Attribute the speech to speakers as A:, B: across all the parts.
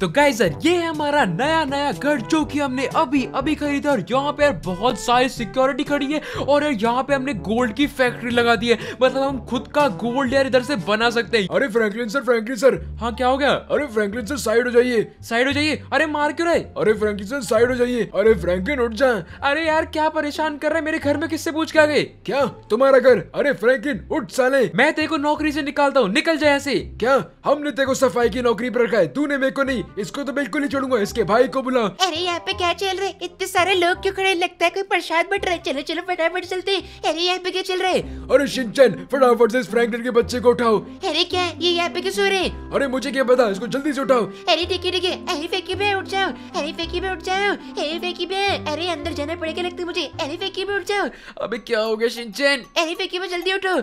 A: तो गाइजर ये है हमारा नया नया घर जो कि हमने अभी अभी खरीदा और यहाँ पे यार बहुत सारी सिक्योरिटी खड़ी है और यार यहाँ पे हमने गोल्ड की फैक्ट्री लगा दी है मतलब हम खुद का गोल्ड यार इधर से बना सकते हैं अरे फ्रैंकलिन सर फ्रैंकलिन सर हाँ क्या हो गया अरे फ्रैंकलिन सर साइड हो जाइए साइड हो जाइए अरे मार क्यों रहे अरे फ्रैंकलिन सर साइड हो जाइए अरे फ्रैंकलिन उठ जाए अरे यार क्या परेशान कर रहे मेरे घर में किससे पूछ के आ गए क्या तुम्हारा घर अरे फ्रैंकलिन उठ साले मैं तेरे को नौकरी से निकालता हूँ निकल जाए ऐसे क्या हमने तेरे को सफाई की नौकरी पर रखा है तूने मेरे को नहीं
B: इसको तो बिल्कुल नहीं छोड़ूंगा इसके भाई को बुला अरे यहाँ पे क्या चल रहे इतने सारे लोग क्यों खड़े लगता है कोई प्रसाद बट रहे चलो चलो फटाफट चलते अरे यहाँ पे क्या चल रहे अरे सिंचन फटाफट से इस फ्रैंकलिन के बच्चे को उठाओ अरे क्या ये यहाँ पे सो रहे अरे मुझे क्या पता इसको जल्दी से उठाओ अरे ठीक है अरे फेकी में उठ जाओ अरे फेकी में उठ जाओ अरे फेकी में अरे अंदर जाना पड़ेगा लगता है मुझे अरे फेकी में उठ जाओ अभी क्या हो गया सिंचन अरे फेकी में जल्दी उठो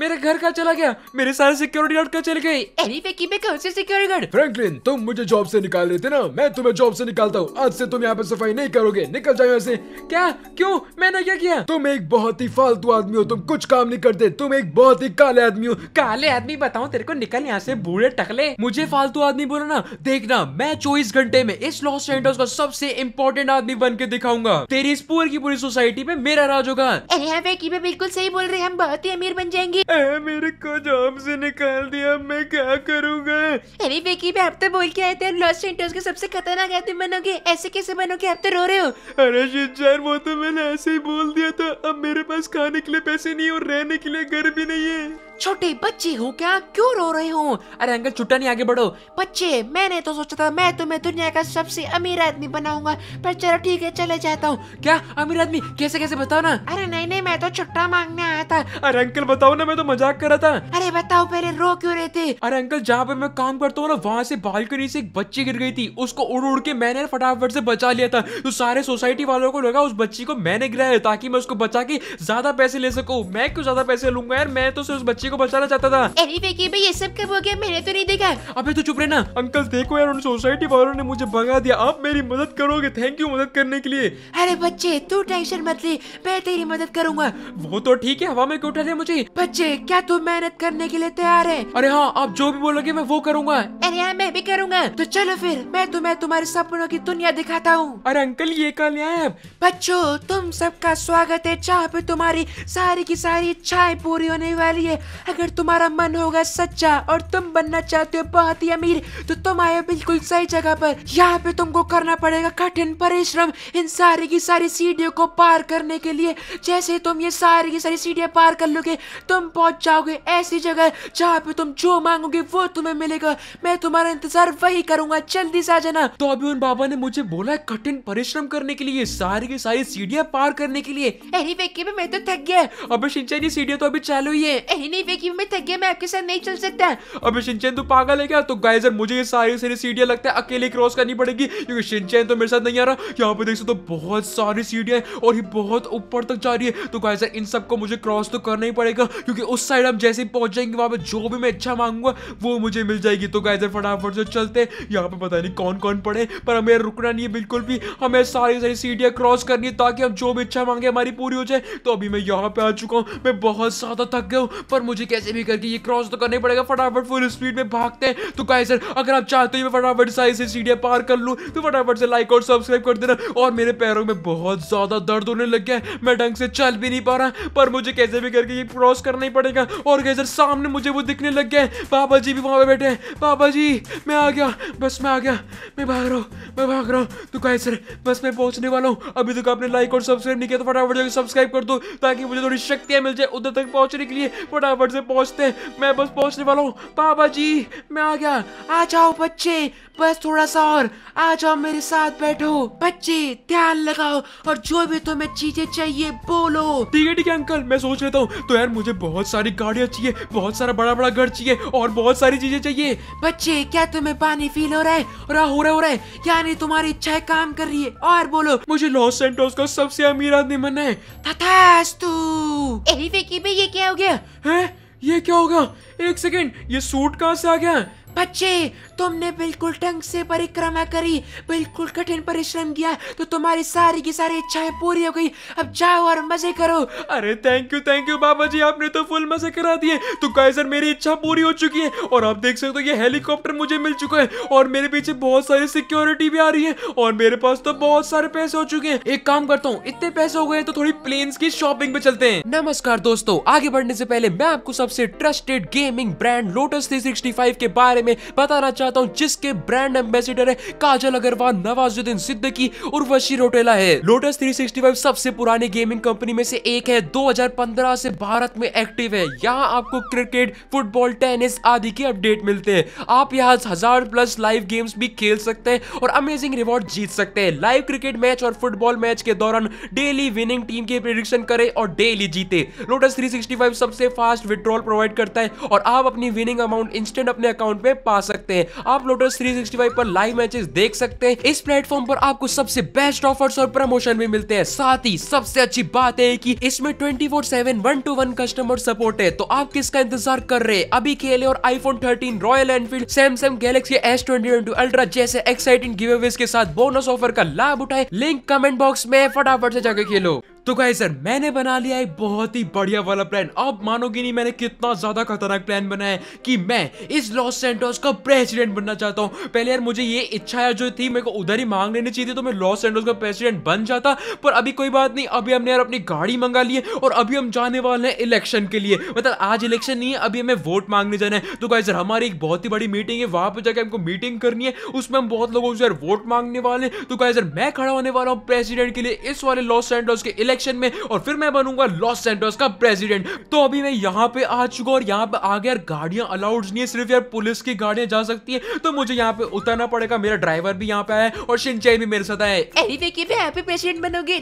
B: मेरे घर का चला गया मेरे सारे सिक्योरिटी गार्ड का चल गए अरे फेकी में कौन से सिक्योरिटी गार्ड फ्रैंकलिन तुम मुझे जॉब
A: से निकाल रहे थे ना मैं तुम्हें जॉब से निकालता हूँ आज से तुम यहाँ पे सफाई नहीं करोगे निकल जाओ ऐसे क्या क्यों मैंने क्या किया तुम एक बहुत ही फालतू आदमी हो तुम कुछ काम नहीं करते तुम एक बहुत ही काले आदमी हो काले आदमी बताओ तेरे को निकल यहाँ से बूढ़े टकले मुझे फालतू आदमी बोला ना देखना मैं चौबीस घंटे में इस लॉस एंडल्स का सबसे इम्पोर्टेंट आदमी बन के दिखाऊंगा तेरी इस पूरी की पूरी सोसाइटी में मेरा राज होगा
B: बिल्कुल सही बोल रहे हम बहुत ही अमीर बन जाएंगे मेरे को जॉब से निकाल दिया मैं क्या करूँगा अरे बेकी आप तो बोल के आए थे सर लॉस एंटर्स के सबसे खतरनाक आदमी बनोगे ऐसे कैसे बनोगे आप तो रो रहे हो अरे सर वो तो मैंने ऐसे ही बोल दिया था अब मेरे पास खाने के लिए पैसे नहीं और रहने के लिए घर भी नहीं है छोटे बच्चे हो क्या क्यों रो रहे हो अरे अंकल छुट्टा नहीं आगे बढ़ो बच्चे मैंने तो सोचा था मैं तुम्हें तो, दुनिया का सबसे अमीर आदमी बनाऊंगा पर चलो ठीक है चले जाता हूँ क्या अमीर आदमी कैसे कैसे बताओ ना अरे नहीं नहीं मैं तो छुट्टा मांगने आया था अरे अंकल बताओ ना मैं तो मजाक कर रहा
A: था अरे बताओ पहले रो क्यों रहे थे अरे अंकल जहाँ पे मैं काम करता हूँ ना वहाँ से बालकनी से एक बच्ची गिर गई थी उसको उड़ उड़ के मैंने फटाफट से बचा लिया था तो सारे सोसाइटी वालों को लगा उस बच्ची को मैंने गिराया ताकि मैं उसको बचा के ज्यादा पैसे ले सकूँ मैं क्यों ज्यादा पैसे लूंगा यार मैं तो उस बच्ची को बचाना
B: चाहता था अरे भाई ये सब कब हो गया मैंने तो नहीं देखा अबे तो चुप रहे
A: ना अंकल देखो यार उन सोसाइटी
B: वालों ने मुझे भगा दिया आप मेरी मदद करोगे थैंक यू मदद करने के लिए अरे बच्चे तू टेंशन मत ले मैं तेरी मदद करूंगा वो तो ठीक है हवा में क्यों उठा मुझे बच्चे क्या तुम मेहनत करने के लिए तैयार है अरे हाँ आप जो भी बोलोगे मैं वो करूंगा अरे हाँ मैं भी करूंगा तो चलो फिर मैं तुम्हें तुम्हारे सपनों की दुनिया दिखाता हूँ अरे अंकल ये कल लिया बच्चो बच्चों तुम सबका स्वागत है चाह पे तुम्हारी सारी की सारी इच्छाएं पूरी होने वाली है अगर तुम्हारा मन होगा सच्चा और तुम बनना चाहते हो बहुत ही अमीर तो तुम आए बिल्कुल सही जगह पर यहाँ पे तुमको करना पड़ेगा कठिन परिश्रम इन सारी की सारी सीढ़ियों को पार करने के लिए जैसे तुम ये सारी की सारी सीढ़ियाँ पार कर लोगे तुम पहुँच जाओगे ऐसी जगह जहाँ पे तुम जो मांगोगे वो तुम्हें मिलेगा मैं तुम्हारा इंतजार वही करूंगा
A: जल्दी से आ जाना तो अभी उन बाबा ने मुझे बोला कठिन परिश्रम करने के लिए सारी की सारी सीढ़ियाँ पार
B: करने के लिए अरे वेकी मैं तो थक गया अभी सिंचाई सीढ़ियाँ तो अभी चालू ही है में मैं थक गया मैं आपके साथ नहीं चल सकता अबे शिनचैन तू पागल है क्या तो गाइस मुझे ये सारी सारी सीढ़ियां लगता है
A: अकेले क्रॉस करनी पड़ेगी क्योंकि शिनचैन तो मेरे साथ नहीं आ रहा यहाँ पे देख सकते तो बहुत सारी सीढ़ियां और ये बहुत ऊपर तक जा रही है तो गाय इन सबको मुझे क्रॉस तो करना ही पड़ेगा क्योंकि उस साइड हम जैसे ही पहुंच जाएंगे वहां पर जो भी मैं इच्छा मांगूंगा वो मुझे मिल जाएगी तो गाय फटाफट से चलते यहाँ पे पता नहीं कौन कौन पड़े पर हमें रुकना नहीं है बिल्कुल भी हमें सारी सारी सीढ़ियां क्रॉस करनी है ताकि हम जो भी इच्छा मांगे हमारी पूरी हो जाए तो अभी मैं यहाँ पे आ चुका हूँ मैं बहुत ज्यादा थक गया हूँ पर मुझे कैसे भी करके ये क्रॉस तो करना पड़ेगा फटाफट फुल स्पीड में भागते हैं तो गाइस सर अगर आप चाहते हो फटाफट साइज से सीढ़ियाँ पार कर लूँ तो फटाफट से लाइक और सब्सक्राइब कर देना और मेरे पैरों में बहुत ज़्यादा दर्द होने लग गया है मैं ढंग से चल भी नहीं पा रहा पर मुझे कैसे भी करके ये क्रॉस करना ही पड़ेगा और कहे सर सामने मुझे वो दिखने लग गया है बाबा जी भी वहाँ पे बैठे हैं बाबा जी मैं आ गया बस मैं आ गया मैं भाग रहा हूँ मैं भाग रहा हूँ तो कहे सर बस मैं पहुँचने वाला हूँ अभी तक आपने लाइक और सब्सक्राइब नहीं किया तो फटाफट सब्सक्राइब कर दो ताकि मुझे थोड़ी शक्तियाँ मिल जाए उधर तक पहुँचने के लिए फटाफट फटाफट से पहुंचते
B: हैं मैं बस पहुंचने वाला हूँ पापा जी मैं आ गया आ जाओ बच्चे बस थोड़ा सा और आ जाओ मेरे साथ बैठो बच्चे ध्यान लगाओ और जो भी तुम्हें चीजें चाहिए बोलो ठीक है ठीक है अंकल मैं सोच लेता हूँ तो यार मुझे बहुत सारी गाड़ियाँ चाहिए बहुत
A: सारा बड़ा बड़ा घर चाहिए और बहुत सारी चीजें चाहिए बच्चे क्या तुम्हें पानी फील हो रहा है और हो रहा हो रहा है क्या नहीं तुम्हारी इच्छाएं काम
B: कर रही है और बोलो
A: मुझे लॉस सेंटोस का सबसे अमीर आदमी मन है
B: तथास्तु ये क्या हो गया है? ये क्या
A: होगा एक सेकेंड ये सूट कहाँ से आ गया
B: बच्चे तुमने बिल्कुल ढंग से परिक्रमा करी बिल्कुल कठिन परिश्रम किया तो तुम्हारी सारी की सारी इच्छाएं पूरी हो गई अब जाओ और मजे करो
A: अरे थैंक यू थैंक यू बाबा जी आपने तो फुल मजे करा दिए तो कैसे मेरी इच्छा पूरी हो चुकी है और आप देख सकते हो ये हेलीकॉप्टर मुझे मिल चुका है और मेरे पीछे बहुत सारी सिक्योरिटी भी आ रही है और मेरे पास तो बहुत सारे पैसे हो चुके हैं एक काम करता हूँ इतने पैसे हो गए तो थोड़ी प्लेन्स की शॉपिंग में चलते हैं नमस्कार दोस्तों आगे बढ़ने से पहले मैं आपको सबसे trusted gaming brand Lotus three के बारे बारे में बताना चाहता हूँ जिसके ब्रांड एम्बेसिडर है काजल अग्रवाल नवाजुद्दीन सिद्दकी और वशी रोटेला है लोटस 365 सबसे पुराने गेमिंग कंपनी में से एक है 2015 से भारत में एक्टिव है यहाँ आपको क्रिकेट फुटबॉल टेनिस आदि के अपडेट मिलते हैं आप यहाँ हजार प्लस लाइव गेम्स भी खेल सकते हैं और अमेजिंग रिवॉर्ड जीत सकते हैं लाइव क्रिकेट मैच और फुटबॉल मैच के दौरान डेली विनिंग टीम के प्रिडिक्शन करे और डेली जीते लोटस थ्री सबसे फास्ट विड्रॉल प्रोवाइड करता है और आप अपनी विनिंग अमाउंट इंस्टेंट अपने अकाउंट में पे पा सकते हैं आप लोटस 365 पर लाइव मैचेस देख सकते हैं इस प्लेटफॉर्म पर आपको सबसे बेस्ट ऑफर्स और प्रमोशन भी मिलते हैं साथ ही सबसे अच्छी बात है कि इसमें 24/7 one two one customer support है तो आप किसका इंतजार कर रहे हैं अभी खेले और iPhone 13 Royal Enfield Samsung Galaxy S twenty Ultra जैसे एक्साइटिंग गिवेवेज के साथ बोनस ऑफर का लाभ उठाए लिंक कमेंट बॉक्स में फटाफट से जाकर खेलो तो कहे सर मैंने बना लिया एक बहुत ही बढ़िया वाला प्लान आप मानोगे नहीं मैंने कितना ज्यादा खतरनाक प्लान बनाया है कि मैं इस लॉस सेंटोस का प्रेसिडेंट बनना चाहता हूँ पहले यार मुझे ये इच्छा है जो थी मेरे को उधर ही मांग लेनी चाहिए तो मैं लॉस सेंटोस का प्रेसिडेंट बन जाता पर अभी कोई बात नहीं अभी हमने यार अपनी गाड़ी मंगा ली है और अभी हम जाने वाले हैं इलेक्शन के लिए मतलब आज इलेक्शन नहीं है अभी हमें वोट मांगने जाना है तो कहे सर हमारी एक बहुत ही बड़ी मीटिंग है वहां पर जाकर हमको मीटिंग करनी है उसमें हम बहुत लोगों से यार वोट मांगने वाले हैं तो कहे सर मैं खड़ा होने वाला हूँ प्रेसिडेंट के लिए इस वाले लॉस सेंटोस के इलेक्शन इलेक्शन में और फिर मैं बनूंगा लॉस सेंटर्स का प्रेसिडेंट तो अभी मैं यहाँ पे आ चुका और यहाँ पे आ गया यार गाड़ियां अलाउड नहीं है सिर्फ यार पुलिस की गाड़ियां जा सकती है तो मुझे यहाँ पे उतरना पड़ेगा मेरा ड्राइवर भी यहाँ पे आया और शिनचैन भी मेरे साथ आया है अरे फेंकी भी प्रेसिडेंट बनोगे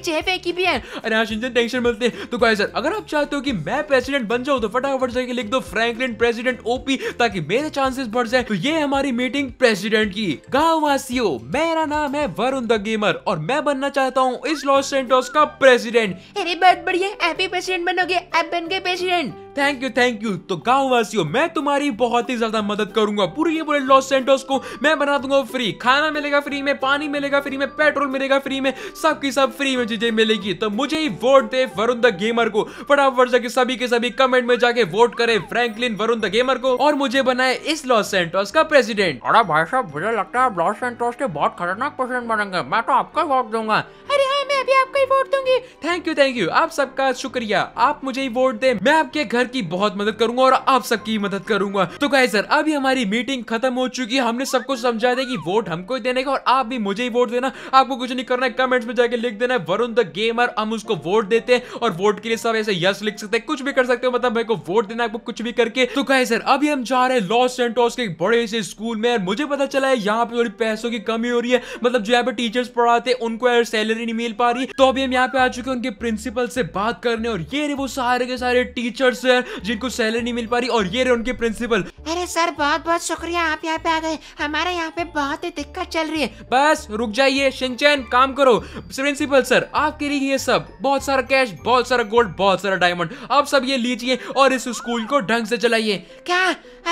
A: भी है अरे हाँ टेंशन मिलते हैं तो कहे सर अगर आप चाहते हो कि मैं प्रेसिडेंट बन जाऊँ तो फटाफट जाके लिख दो फ्रैंकलिन प्रेसिडेंट ओपी ताकि मेरे चांसेस बढ़ जाए तो ये हमारी मीटिंग प्रेसिडेंट की गाँव वासियों मेरा नाम है वरुण द गेमर और मैं बनना चाहता हूँ इस लॉस सेंटोस का प्रेसिडेंट प्रेसिडेंट अरे बहुत बढ़िया आप ही प्रेसिडेंट बनोगे आप बन गए president thank you thank you तो गाँव वासियों मैं तुम्हारी बहुत ही ज्यादा मदद करूंगा पूरी ये पूरे लॉस सेंटोस को मैं बना दूंगा फ्री खाना मिलेगा फ्री में पानी मिलेगा फ्री में पेट्रोल मिलेगा फ्री में सब की सब फ्री में चीजें मिलेगी तो मुझे ही वोट दे वरुण द गेमर को फटाफट जाके सभी के सभी कमेंट में जाके वोट करे फ्रेंकलिन वरुण द गेमर को और मुझे बनाए इस लॉस सेंटोस का प्रेसिडेंट अरे भाई साहब मुझे लगता है लॉस सेंटोस के बहुत खतरनाक प्रेसिडेंट बनेंगे मैं तो आपका वोट दूंगा अरे भी आपका ही वोट दूंगी थैंक यू थैंक यू आप सबका शुक्रिया आप मुझे ही वोट दे मैं आपके घर की बहुत मदद करूंगा और आप सबकी मदद करूंगा तो कहे सर अभी हमारी मीटिंग खत्म हो चुकी है हमने सबको समझा दिया की वोट हमको ही देने का और आप भी मुझे ही वोट देना आपको कुछ नहीं करना है कमेंट्स में जाके लिख देना है वरुण द गेमर हम उसको वोट देते हैं और वोट के लिए सब ऐसे यस लिख सकते हैं कुछ भी कर सकते हो मतलब मेरे को वोट देना आपको कुछ भी करके तो कहे सर अभी हम जा रहे हैं लॉस सेंटोस के बड़े से स्कूल में और मुझे पता चला है यहाँ पे थोड़ी पैसों की कमी हो रही है मतलब जो यहाँ पे टीचर्स पढ़ाते उनको सैलरी नहीं मिल पा रही रही तो अभी हम यहाँ पे आ चुके हैं उनके प्रिंसिपल से बात करने और ये वो सारे के सारे टीचर्स है जिनको सैलरी नहीं मिल पा रही और ये रहे उनके प्रिंसिपल
B: अरे सर बहुत बहुत शुक्रिया आप यहाँ पे आ गए हमारे यहाँ पे बहुत ही दिक्कत चल
A: रही है बस रुक जाइए सिंचन काम करो प्रिंसिपल सर आपके लिए ये सब बहुत सारा कैश बहुत सारा गोल्ड बहुत सारा डायमंड आप सब ये लीजिए और इस स्कूल को ढंग से चलाइए
B: क्या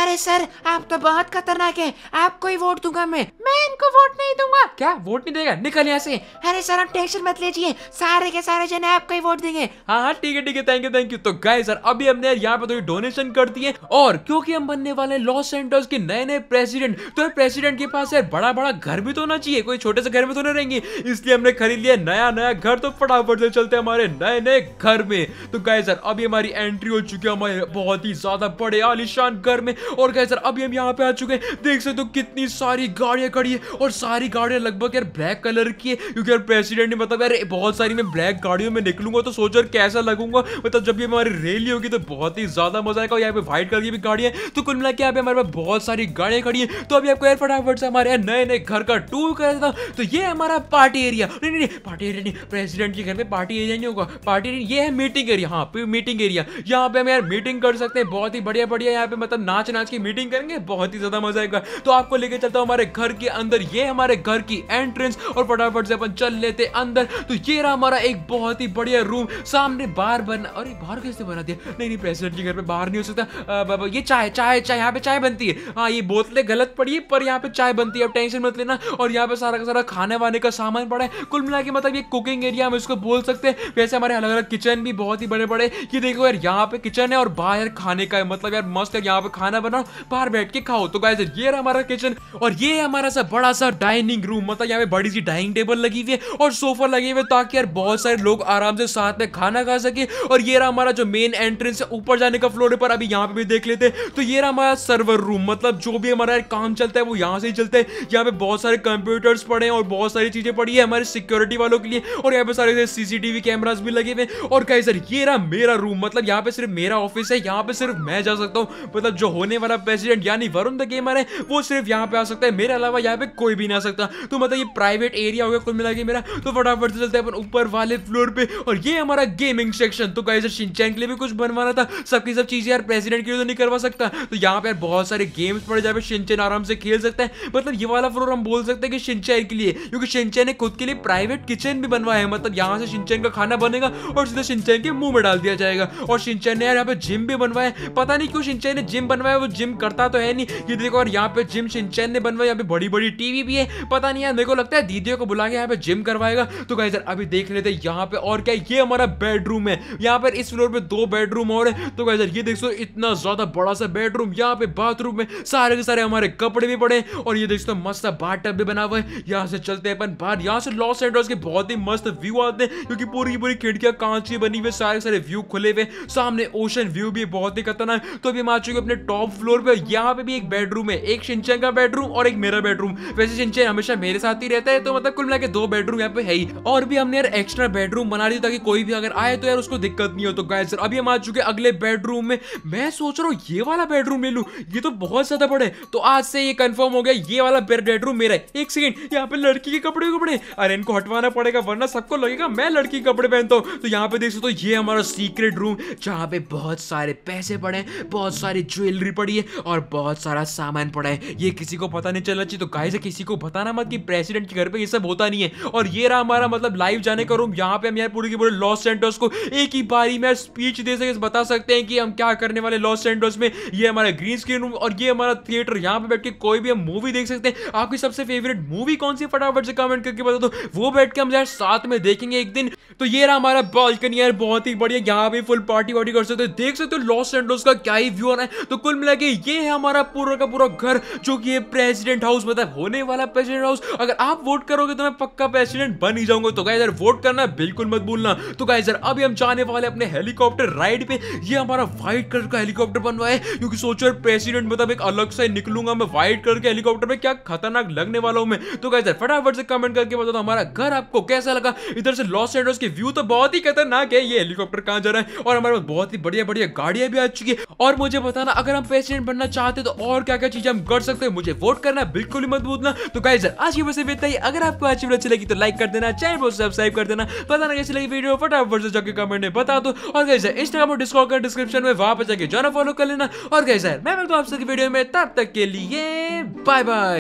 B: अरे सर आप तो बहुत खतरनाक है आपको ही वोट दूंगा मैं मैं इनको वोट नहीं दूंगा क्या वोट नहीं देगा निकल यहाँ से अरे सर आप टेंशन मत लीजिए चाहिए सारे के सारे जने आपको
A: ही वोट देंगे हाँ हाँ ठीक है ठीक है थैंक यू थैंक यू तो गाय सर अभी हमने यहाँ पे थोड़ी तो डोनेशन कर दी है और क्योंकि हम बनने वाले लॉस सेंटर्स के नए नए प्रेसिडेंट तो प्रेसिडेंट के पास यार बड़ा बड़ा घर भी तो होना चाहिए कोई छोटे से घर में तो नहीं रहेंगे इसलिए हमने खरीद लिया नया नया घर तो फटाफट से चलते हमारे नए नए घर में तो गाय सर अभी हमारी एंट्री हो चुकी है हमारे बहुत ही ज्यादा बड़े आलिशान घर में और गाय सर अभी हम यहाँ पे आ चुके हैं देख सकते हो कितनी सारी गाड़ियां खड़ी है और सारी गाड़ियां लगभग यार ब्लैक कलर की है क्योंकि यार प्रेसिडेंट ने मतलब यार अरे बहुत सारी मैं ब्लैक गाड़ियों में निकलूंगा तो सोचो कैसा लगूंगा मतलब जब ये हमारी रैली होगी तो बहुत ही ज्यादा मजा आएगा यहाँ पे व्हाइट कलर की भी गाड़ी है तो कुल मिला के यहाँ पे हमारे पास बहुत सारी गाड़ियाँ खड़ी है तो अभी आपको यार फटाफट से हमारे नए नए घर का टूर कर देता हूँ तो ये हमारा पार्टी एरिया नहीं नहीं पार्टी एरिया नहीं प्रेसिडेंट के घर में पार्टी एरिया नहीं होगा पार्टी एरिया ये है मीटिंग एरिया हाँ मीटिंग एरिया यहाँ पे हम यार मीटिंग कर सकते हैं बहुत ही बढ़िया बढ़िया यहाँ पे मतलब नाच नाच की मीटिंग करेंगे बहुत ही ज्यादा मजा आएगा तो आपको लेके चलता हूँ हमारे घर के अंदर ये हमारे घर की एंट्रेंस और फटाफट से अपन चल लेते अंदर तो ये रहा हमारा एक बहुत ही बढ़िया रूम सामने बार बना अरे बाहर कैसे बना दिया नहीं नहीं प्रेसिडेंट के घर पे बाहर नहीं हो सकता बाबा ये चाय चाय चाय यहाँ पे चाय बनती है हाँ ये बोतलें गलत पड़ी है पर यहाँ पे चाय बनती है अब टेंशन मत लेना और यहाँ पे सारा का सारा खाने वाने का सामान पड़ा है कुल मिला के मतलब ये कुकिंग एरिया हम इसको बोल सकते हैं वैसे हमारे अलग अलग किचन भी बहुत ही बड़े बड़े ये देखो यार यहाँ पे किचन है और बाहर खाने का है मतलब यार मस्त है यहाँ पे खाना बनाओ बाहर बैठ के खाओ तो गाय ये रहा हमारा किचन और ये हमारा सा बड़ा सा डाइनिंग रूम मतलब यहाँ पे बड़ी सी डाइनिंग टेबल लगी हुई है और सोफा लगे हुए ताकि यार बहुत सारे लोग आराम से साथ में खाना खा सके और ये रहा हमारा जो मेन एंट्रेंस है ऊपर जाने का फ्लोर पर अभी यहाँ पे भी देख लेते तो ये रहा हमारा सर्वर रूम मतलब जो भी हमारा काम चलता है वो यहाँ से ही चलते हैं यहाँ पे बहुत सारे कंप्यूटर्स पड़े हैं और बहुत सारी चीजें पड़ी है हमारे सिक्योरिटी वालों के लिए और यहाँ पे सारे सीसीटीवी कैमराज भी लगे हुए और कहे सर ये रहा मेरा रूम मतलब यहाँ पे सिर्फ मेरा ऑफिस है यहाँ पे सिर्फ मैं जा सकता हूँ मतलब जो होने वाला प्रेसिडेंट यानी वरुण द गेमर है वो सिर्फ यहाँ पे आ सकता है मेरे अलावा यहाँ पे कोई भी नहीं आ सकता तो मतलब ये प्राइवेट एरिया हो गया कुल मिला के मेरा तो फटाफट से चलते हैं अपन ऊपर वाले फ्लोर पे और ये हमारा गेमिंग सेक्शन तो गाइस शिनचैन के लिए भी कुछ बनवाना था सबकी सब, चीजें यार प्रेसिडेंट के लिए तो नहीं करवा सकता तो यहाँ पे बहुत सारे गेम्स पड़े जाए पे आराम से खेल सकते हैं मतलब ये वाला फ्लोर हम बोल सकते हैं कि शिनचैन के लिए क्योंकि शिनचैन ने खुद के लिए प्राइवेट किचन भी बनवाया है मतलब यहाँ से शिनचैन का खाना बनेगा और सीधे शिनचैन के मुंह में डाल दिया जाएगा और शिनचैन ने यार यहाँ पे जिम भी बनवाया पता नहीं क्यों शिनचैन ने जिम बनवाया वो जिम करता तो है नहीं ये देखो और यहाँ पे जिम शिनचैन ने बनवाया यहाँ पे बड़ी बड़ी टीवी भी है पता नहीं यार मेरे को लगता है दीदियों को बुला के यहाँ पे जिम करवाएगा तो कहीं इधर अभी देख लेते हैं यहाँ पे और क्या ये हमारा बेडरूम है यहाँ पर इस फ्लोर पे दो बेडरूम और है तो क्या ये देख सो इतना ज्यादा बड़ा सा बेडरूम यहाँ पे बाथरूम में सारे के सारे हमारे कपड़े भी पड़े और ये देख सो मस्त बाट बाथ भी बना हुआ है यहाँ से चलते हैं अपन बाहर यहाँ से लॉस एंड्रॉस के बहुत ही मस्त व्यू आते हैं क्योंकि पूरी की पूरी खिड़कियां कांच की बनी हुई है सारे सारे व्यू खुले हुए सामने ओशन व्यू भी बहुत ही खतरनाक तो अभी हम आ चुके अपने टॉप फ्लोर पे यहाँ पे भी एक बेडरूम है एक शिनचैन का बेडरूम और एक मेरा बेडरूम वैसे शिनचैन हमेशा मेरे साथ ही रहता है तो मतलब कुल मिला दो बेडरूम यहाँ पे है ही और भी हमने यार एक्स्ट्रा बेडरूम बना दिया ताकि कोई भी अगर आए तो यार उसको दिक्कत नहीं हो तो गाय सर अभी हम आ चुके अगले बेडरूम में मैं सोच रहा हूँ ये वाला बेडरूम ले लूँ ये तो बहुत ज्यादा बड़े तो आज से ये कन्फर्म हो गया ये वाला बेडरूम मेरा है एक सेकेंड यहाँ पे लड़की के कपड़े कपड़े अरे इनको हटवाना पड़ेगा वरना सबको लगेगा मैं लड़की के कपड़े पहनता हूँ तो यहाँ पे देख सकते हो ये हमारा सीक्रेट रूम जहाँ पे बहुत सारे पैसे पड़े हैं बहुत सारी ज्वेलरी पड़ी है और बहुत सारा सामान पड़ा है ये किसी को पता नहीं चलना चाहिए तो गाय से किसी को बताना मत कि प्रेसिडेंट के घर पे ये सब होता नहीं है और ये रहा हमारा मतलब लाइव जाने का रूम यहाँ पे हम यार पूरी की पूरी लॉस सेंटर्स को एक ही बारी में स्पीच दे सके बता सकते हैं कि हम क्या करने वाले लॉस सेंटर्स में ये हमारा ग्रीन स्क्रीन रूम और ये हमारा थिएटर यहाँ पे बैठ के कोई भी हम मूवी देख सकते हैं आपकी सबसे फेवरेट मूवी कौन सी फटाफट से कमेंट करके बता दो वो बैठ के हम यार साथ में देखेंगे एक दिन तो ये रहा हमारा बालकनी यार बहुत ही बढ़िया यहाँ भी फुल पार्टी वार्टी कर सकते हो देख सकते हो लॉस एंडोस का क्या ही व्यू है तो कुल मिला के ये है हमारा पूरा का पूरा घर जो कि ये प्रेसिडेंट हाउस मतलब होने वाला प्रेसिडेंट हाउस अगर आप वोट करोगे तो मैं पक्का प्रेसिडेंट बन ही जाऊंगा तो गाइस तो वोट करना बिल्कुल मत भूलना तो गाइस यार अभी हम जाने वाले अपने हेलीकॉप्टर राइड पे ये हमारा व्हाइट कलर का हेलीकॉप्टर बनवा है क्योंकि सोचो प्रेसिडेंट मतलब एक अलग से निकलूंगा मैं व्हाइट कलर के हेलीकॉप्टर में क्या खतरनाक लगने वाला हूँ मैं तो गाइस यार फटाफट से कमेंट करके बताओ हमारा घर आपको कैसा लगा इधर से लॉस एंडोस के व्यू तो बहुत ही खतरनाक है ये हेलीकॉप्टर कहाँ जा रहा है और हमारे पास बहुत ही बढ़िया बढ़िया गाड़ियां भी आ चुकी है और मुझे बताना अगर हम प्रेसिडेंट बनना चाहते तो और क्या क्या चीजें हम कर सकते हैं मुझे वोट करना बिल्कुल ही मत भूलना तो गाइस यार आज की वजह से अगर आपको अच्छी वीडियो अच्छी लगी तो लाइक कर देना चैनल सब्सक्राइब कर देना पता ना कैसी लगी वीडियो फटाफट से जाके कमेंट में बता दो और कैसे इंस्टाग्राम और डिस्कॉर्ड का डिस्क्रिप्शन में वहां पर जाके जाना फॉलो कर लेना और कैसे मैं मिलता हूँ आप वीडियो में तब तक के लिए बाय बाय